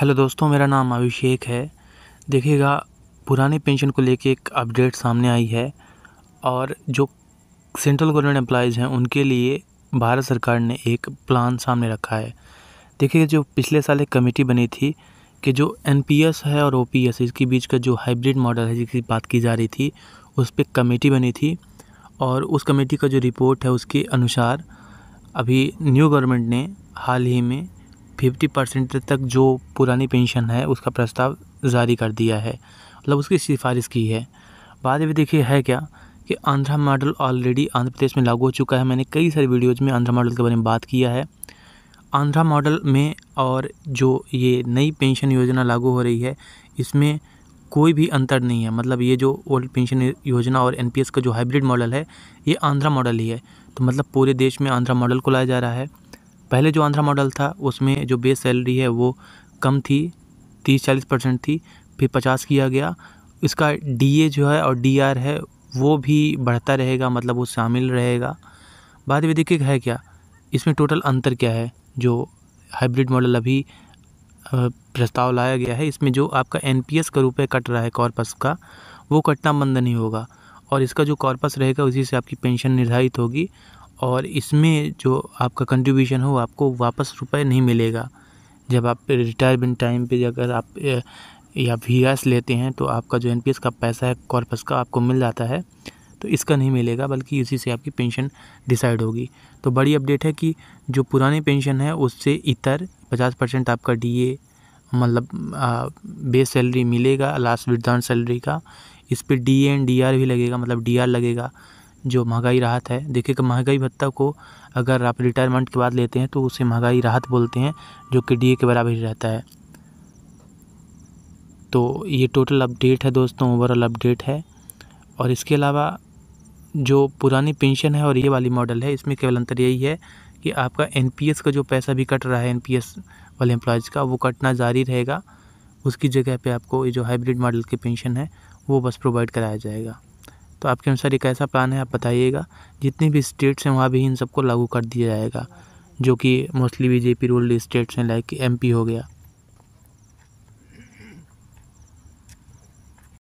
hello दोस्तों मेरा नाम अभिषेक है देखिएगा पुराने पेंशन को लेके एक अपडेट सामने आई है और जो सेंट्रल गवर्नमेंट एम्प्लॉज़ हैं उनके लिए भारत सरकार ने एक प्लान सामने रखा है देखिए जो पिछले साल एक कमेटी बनी थी कि जो एन है और ओ इसके बीच का जो हाइब्रिड मॉडल है जिसकी बात की जा रही थी उस पर कमेटी बनी थी और उस कमेटी का जो रिपोर्ट है उसके अनुसार अभी न्यू गवर्नमेंट ने हाल ही में फिफ्टी परसेंट तक जो पुरानी पेंशन है उसका प्रस्ताव जारी कर दिया है मतलब उसकी सिफारिश की है बाद में देखिए है क्या कि आंध्रा मॉडल ऑलरेडी आंध्र प्रदेश में लागू हो चुका है मैंने कई सारी वीडियोज़ में आंध्रा मॉडल के बारे में बात किया है आंध्रा मॉडल में और जो ये नई पेंशन योजना लागू हो रही है इसमें कोई भी अंतर नहीं है मतलब ये जो ओल्ड पेंशन योजना और एनपीएस का जो हाइब्रिड मॉडल है ये आंध्रा मॉडल ही है तो मतलब पूरे देश में आंध्रा मॉडल को लाया जा रहा है पहले जो आंध्रा मॉडल था उसमें जो बेस सैलरी है वो कम थी तीस चालीस परसेंट थी फिर पचास किया गया इसका डीए जो है और डीआर है वो भी बढ़ता रहेगा मतलब वो शामिल रहेगा बाद में देखिए है क्या इसमें टोटल अंतर क्या है जो हाइब्रिड मॉडल अभी प्रस्ताव लाया गया है इसमें जो आपका एन पी का रुपये कट रहा है कॉर्पस का वो कटना बंद नहीं होगा और इसका जो कॉर्पस रहेगा उसी से आपकी पेंशन निर्धारित होगी और इसमें जो आपका कंट्रीब्यूशन हो आपको वापस रुपये नहीं मिलेगा जब आप रिटायरमेंट टाइम पे अगर आप या वी लेते हैं तो आपका जो एनपीएस का पैसा है कॉर्पस का आपको मिल जाता है तो इसका नहीं मिलेगा बल्कि इसी से आपकी पेंशन डिसाइड होगी तो बड़ी अपडेट है कि जो पुरानी पेंशन है उससे इतर पचास परसेंट आपका डी मतलब बेस सैलरी मिलेगा लास्ट विदडाउन सैलरी का इस पर डी एंड डी आर भी लगेगा मतलब डी आर लगेगा जो महंगाई राहत है देखिए कि महंगाई भत्ता को अगर आप रिटायरमेंट के बाद लेते हैं तो उसे महंगाई राहत बोलते हैं जो कि डी के बराबर ही रहता है तो ये टोटल अपडेट है दोस्तों ओवरऑल अपडेट है और इसके अलावा जो पुरानी पेंशन है और ये वाली मॉडल है इसमें केवल अंतर यही है कि आपका एन का जो पैसा भी कट रहा है एन वाले एम्प्लॉयज़ का वो कटना जारी रहेगा उसकी जगह पर आपको ये जो हाइब्रिड मॉडल की पेंशन है वो बस प्रोवाइड कराया जाएगा तो आपके अनुसार एक ऐसा प्लान है आप बताइएगा जितनी भी स्टेट्स हैं वहाँ भी इन सबको लागू कर दिया जाएगा जो कि मोस्टली बीजेपी रूल्ड स्टेट्स हैं लाइक एमपी हो गया